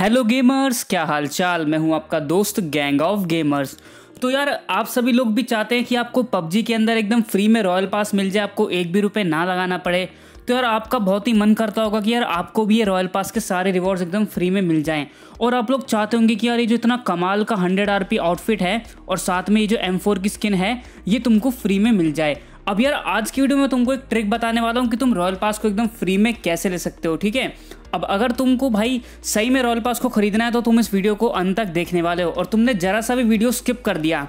hello gamers क्या हाल चाल मैं हूं आपका दोस्त गैंग ऑफ गेमर्स तो यार आप सभी लोग भी चाहते हैं कि आपको पबजी के अंदर एकदम फ्री में रॉयल पास मिल जाए आपको एक भी रुपये ना लगाना पड़े तो यार आपका बहुत ही मन करता होगा कि यार आपको भी ये रॉयल पास के सारे रिवॉर्ड्स एकदम फ्री में मिल जाएं और आप लोग चाहते होंगे कि यार ये जो इतना कमाल का हंड्रेड आर आउटफिट है और साथ में ये जो एम की स्किन है ये तुमको फ्री में मिल जाए अब यार आज की वीडियो में तुमको एक ट्रिक बताने वाला हूँ कि तुम रॉयल पास को एकदम फ्री में कैसे ले सकते हो ठीक है अब अगर तुमको भाई सही में रॉयल पास को खरीदना है तो तुम इस वीडियो को अंत तक देखने वाले हो और तुमने जरा सा भी वीडियो स्किप कर दिया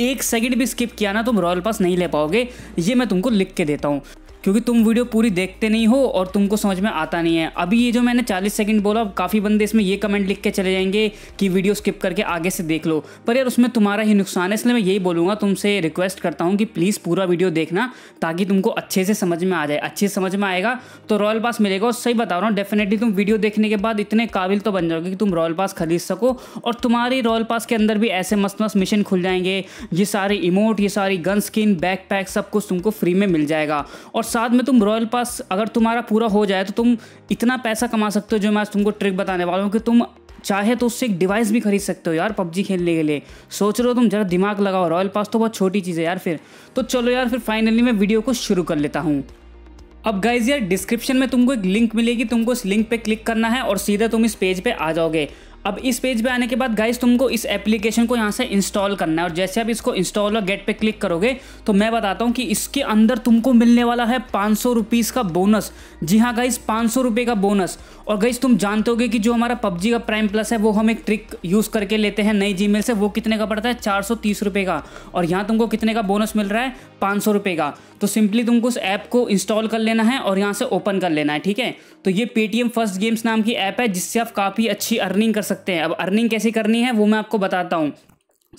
एक सेकंड भी स्किप किया ना तुम रॉयल पास नहीं ले पाओगे ये मैं तुमको लिख के देता हूँ क्योंकि तुम वीडियो पूरी देखते नहीं हो और तुमको समझ में आता नहीं है अभी ये जो मैंने 40 सेकंड बोला काफ़ी बंदे इसमें ये कमेंट लिख के चले जाएंगे कि वीडियो स्किप करके आगे से देख लो पर यार उसमें तुम्हारा ही नुकसान है इसलिए मैं यही बोलूँगा तुमसे रिक्वेस्ट करता हूँ कि प्लीज़ पूरा वीडियो देखना ताकि तुमको अच्छे से समझ में आ जाए अच्छे से समझ में आएगा तो रॉयल पास मिलेगा और सही बता रहा हूँ डेफिनेटली तुम वीडियो देखने के बाद इतने काबिल तो बन जाओगे कि तुम रॉयल पास खरीद सको और तुम्हारी रॉयल पास के अंदर भी ऐसे मस्त मस्त मिशन खुल जाएंगे ये सारे इमोट ये सारी गन स्किन बैक पैक सब कुछ तुमको फ्री में मिल जाएगा और साथ में तुम रॉयल पास अगर तुम्हारा पूरा हो जाए तो तुम इतना पैसा कमा सकते हो जो मैं आज तुमको ट्रिक बताने वाला हूँ कि तुम चाहे तो उससे एक डिवाइस भी खरीद सकते हो यार पबजी खेलने के लिए सोच रहे हो तुम जरा दिमाग लगाओ रॉयल पास तो बहुत छोटी चीज़ है यार फिर तो चलो यार फिर फाइनली मैं वीडियो को शुरू कर लेता हूँ अब गाइज यार डिस्क्रिप्शन में तुमको एक लिंक मिलेगी तुमको इस लिंक पे क्लिक करना है और सीधा तुम इस पेज पे आ जाओगे अब इस पेज पे आने के बाद गाइस तुमको इस एप्लीकेशन को यहाँ से इंस्टॉल करना है और जैसे आप इसको इंस्टॉल और गेट पे क्लिक करोगे तो मैं बताता हूँ कि इसके अंदर तुमको मिलने वाला है पाँच सौ का बोनस जी हाँ गाइस पाँच सौ का बोनस और गाइस तुम जानते होगे कि जो हमारा पबजी का प्राइम प्लस है वो हम एक ट्रिक यूज़ करके लेते हैं नई जी से वो कितने का पड़ता है चार का और यहाँ तुमको कितने का बोनस मिल रहा है पाँच का तो सिंपली तुमको उस ऐप को इंस्टॉल कर लेना है और यहाँ से ओपन कर लेना है ठीक है तो ये पेटीएम फर्स्ट गेम्स नाम की ऐप है जिससे आप काफ़ी अच्छी अर्निंग कर सकते सकते हैं अब अर्निंग कैसे करनी है वो मैं आपको बताता हूँ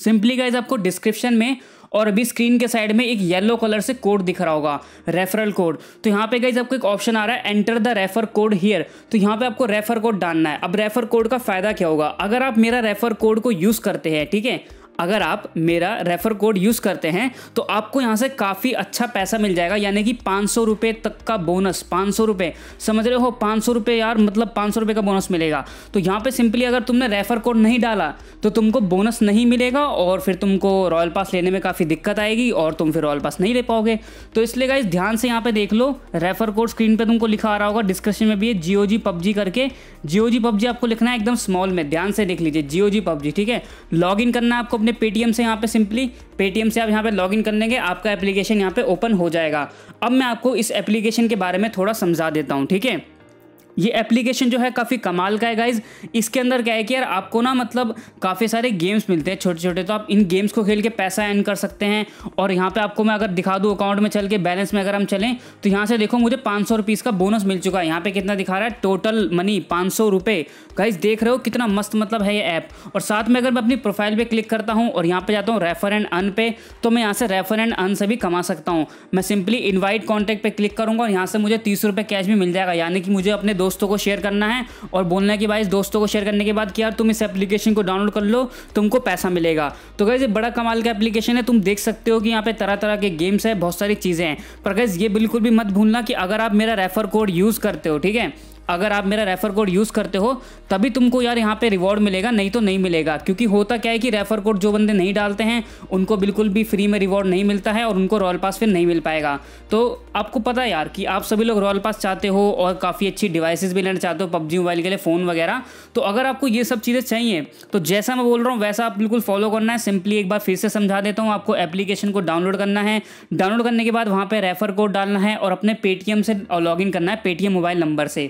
सिंपली गाइज आपको डिस्क्रिप्शन में और अभी स्क्रीन के साइड में एक येलो कलर से कोड दिख रहा होगा रेफरल कोड तो यहाँ पे गाइज आपको एक ऑप्शन आ रहा है enter the refer code here तो यहाँ पे आपको रेफर कोड डालना है अब रेफर कोड का फायदा क्या होगा अगर आप मेरा रेफर कोड को यूज़ करते हैं ठीक है अगर आप मेरा रेफर कोड यूज़ करते हैं तो आपको यहाँ से काफ़ी अच्छा पैसा मिल जाएगा यानी कि पाँच सौ रुपये तक का बोनस पाँच सौ रुपये समझ रहे हो पाँच सौ रुपये यार मतलब पाँच सौ रुपए का बोनस मिलेगा तो यहाँ पे सिंपली अगर तुमने रेफर कोड नहीं डाला तो तुमको बोनस नहीं मिलेगा और फिर तुमको रॉयल पास लेने में काफ़ी दिक्कत आएगी और तुम फिर रॉयल पास नहीं ले पाओगे तो इसलिए गाइज ध्यान से यहाँ पर देख लो रेफर कोड स्क्रीन पर तुमको लिखा आ रहा होगा डिस्क्रिप्शन में भी है जियो जी पबजी करके जियो जी पबजी आपको लिखना है एकदम स्मॉल में ध्यान से देख लीजिए जियो जी पबजी ठीक है लॉग करना है आपको अपने पेटीएम से यहाँ पे सिंपली पेटीएम से आप यहाँ पे लॉगिन कर लेंगे आपका एप्लीकेशन यहाँ पे ओपन हो जाएगा अब मैं आपको इस एप्लीकेशन के बारे में थोड़ा समझा देता हूँ ठीक है ये एप्लीकेशन जो है काफ़ी कमाल का है गाइज इसके अंदर क्या है कि यार आपको ना मतलब काफ़ी सारे गेम्स मिलते हैं छोटे छोटे तो आप इन गेम्स को खेल के पैसा अर्न कर सकते हैं और यहाँ पे आपको मैं अगर दिखा दूँ अकाउंट में चल के बैलेंस में अगर हम चलें तो यहाँ से देखो मुझे पाँच सौ का बोनस मिल चुका है यहाँ पर कितना दिखा रहा है टोटल मनी पाँच सौ गाइज देख रहे हो कितना मस्त मतलब है ये ऐप और साथ में अगर मैं अपनी प्रोफाइल पर क्लिक करता हूँ और यहाँ पर जाता हूँ रेफर एंड अन पे तो मैं यहाँ से रेफर एंड अन से भी कमा सकता हूँ मैं सिंपली इन्वाइट कॉन्टैक्ट पर क्लिक करूँगा और यहाँ से मुझे तीस कैश भी मिल जाएगा यानी कि मुझे अपने दोस्तों को शेयर करना है और बोलना है कि भाई दोस्तों को शेयर करने के बाद कि यार तुम इस एप्लीकेशन को डाउनलोड कर लो तुमको पैसा मिलेगा तो गैस ये बड़ा कमाल का एप्लीकेशन है तुम देख सकते हो कि यहाँ पे तरह तरह के गेम्स है बहुत सारी चीज़ें हैं पर गैस ये बिल्कुल भी मत भूलना कि अगर आप मेरा रेफर कोड यूज़ करते हो ठीक है अगर आप मेरा रेफर कोड यूज़ करते हो तभी तुमको यार यहाँ पे रिवॉर्ड मिलेगा नहीं तो नहीं मिलेगा क्योंकि होता क्या है कि रेफर कोड जो बंदे नहीं डालते हैं उनको बिल्कुल भी फ्री में रिवॉर्ड नहीं मिलता है और उनको रॉयल पास फिर नहीं मिल पाएगा तो आपको पता है यार कि आप सभी लोग रॉयल पास चाहते हो और काफ़ी अच्छी डिवाइस भी लेना चाहते हो पबजी मोबाइल के लिए फ़ोन वगैरह तो अगर आपको ये सब चीज़ें चाहिए तो जैसा मैं बोल रहा हूँ वैसा आप बिल्कुल फॉलो करना है सिंपली एक बार फिर से समझा देता हूँ आपको एप्लीकेशन को डाउनलोड करना है डाउनलोड करने के बाद वहाँ पर रेफर कोड डालना है और अपने पेटीएम से लॉग करना है पेटीएम मोबाइल नंबर से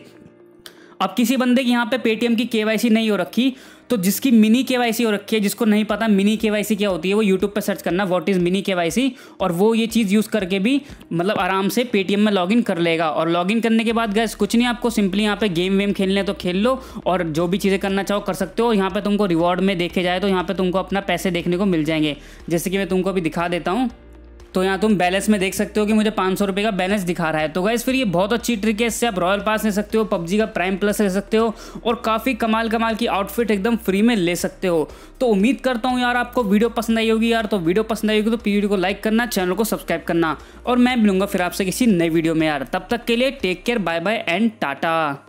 अब किसी बंदे की यहाँ पे पेटीएम की केवाईसी नहीं हो रखी तो जिसकी मिनी केवाईसी हो रखी है जिसको नहीं पता मिनी केवाईसी क्या होती है वो यूट्यूब पर सर्च करना व्हाट इज़ मिनी केवाईसी और वो ये चीज़ यूज़ करके भी मतलब आराम से पेटीएम में लॉगिन कर लेगा और लॉगिन करने के बाद गैस कुछ नहीं आपको सिंपली यहाँ पे गेम वेम खेलने तो खेल लो और जो भी चीज़ें करना चाहो कर सकते हो यहाँ पर तुमको रिवॉर्ड में देखे जाए तो यहाँ पर तुमको अपना पैसे देखने को मिल जाएंगे जैसे कि मैं तुमको अभी दिखा देता हूँ तो यहाँ तुम बैलेंस में देख सकते हो कि मुझे पाँच सौ का बैलेंस दिखा रहा है तो गाइज फिर ये बहुत अच्छी ट्रिक है इससे आप रॉयल पास ले सकते हो पबजी का प्राइम प्लस ले सकते हो और काफ़ी कमाल कमाल की आउटफिट एकदम फ्री में ले सकते हो तो उम्मीद करता हूँ यार आपको वीडियो पसंद आई होगी यार तो वीडियो पसंद आई होगी तो वीडियो को लाइक करना चैनल को सब्सक्राइब करना और मैं मिलूंगा फिर आपसे किसी नई वीडियो में यार तब तक के लिए take care bye bye and Tata